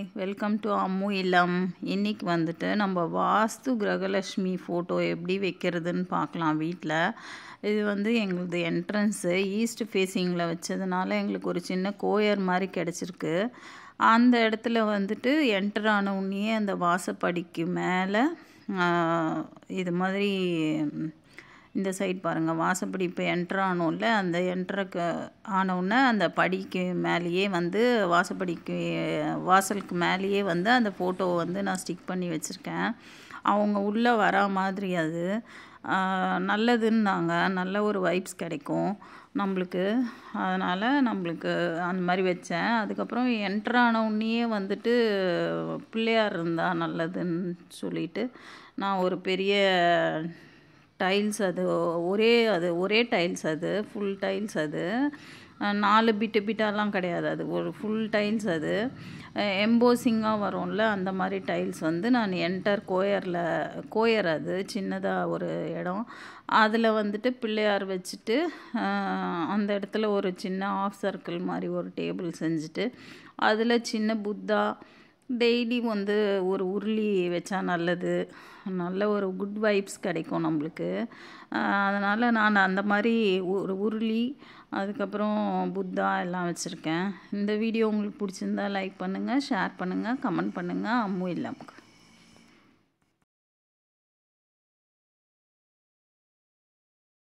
hi welcome to Ammu இல்லம் இன்றைக்கி வந்துட்டு நம்ம வாஸ்து கிரகலட்சுமி ஃபோட்டோ எப்படி வைக்கிறதுன்னு பார்க்கலாம் வீட்டில் இது வந்து எங்களது என்ட்ரன்ஸு ஈஸ்ட் ஃபேஸிங்கில் வச்சதுனால எங்களுக்கு ஒரு சின்ன கோயர் மாதிரி கிடச்சிருக்கு அந்த இடத்துல வந்துட்டு என்டர் ஆன உடனே அந்த வாசப்படிக்கு மேலே இது மாதிரி இந்த சைட் பாருங்கள் வாசப்படி இப்போ என்ட்ரு ஆனோம்ல அந்த என்ட்ருக்கு ஆனவுடனே அந்த படிக்கு மேலேயே வந்து வாசப்படிக்கு வாசலுக்கு மேலேயே வந்து அந்த ஃபோட்டோவை வந்து நான் ஸ்டிக் பண்ணி வச்சுருக்கேன் அவங்க உள்ளே வர மாதிரி அது நல்லதுன்னாங்க நல்ல ஒரு வைப்ஸ் கிடைக்கும் நம்மளுக்கு அதனால் நம்மளுக்கு அந்த மாதிரி வச்சேன் அதுக்கப்புறம் என்ட்ரு ஆனவுடனேயே வந்துட்டு பிள்ளையார் இருந்தால் நல்லதுன்னு சொல்லிட்டு நான் ஒரு பெரிய டைல்ஸ் அது ஒரே அது ஒரே டைல்ஸ் அது ஃபுல் டைல்ஸ் அது நாலு பிட்டு பிட்டாலாம் கிடையாது அது ஒரு ஃபுல் டைல்ஸ் அது எம்போசிங்காக வரும்ல அந்த மாதிரி டைல்ஸ் வந்து நான் என்டர் கோயரில் கோயர் அது சின்னதாக ஒரு இடம் அதில் வந்துட்டு பிள்ளையார் வச்சுட்டு அந்த இடத்துல ஒரு சின்ன ஆஃப் சர்க்கிள் மாதிரி ஒரு டேபிள் செஞ்சுட்டு அதில் சின்ன புத்தா டெய்லியும் வந்து ஒரு உருளி வச்சா நல்லது நல்ல ஒரு குட் வைப்ஸ் கிடைக்கும் நம்மளுக்கு அதனால் நான் அந்த மாதிரி ஒரு உருளி அதுக்கப்புறம் புத்தா எல்லாம் வச்சுருக்கேன் இந்த வீடியோ உங்களுக்கு பிடிச்சிருந்தா லைக் பண்ணுங்கள் ஷேர் பண்ணுங்கள் கமெண்ட் பண்ணுங்கள் அம்மும் இல்லாமல்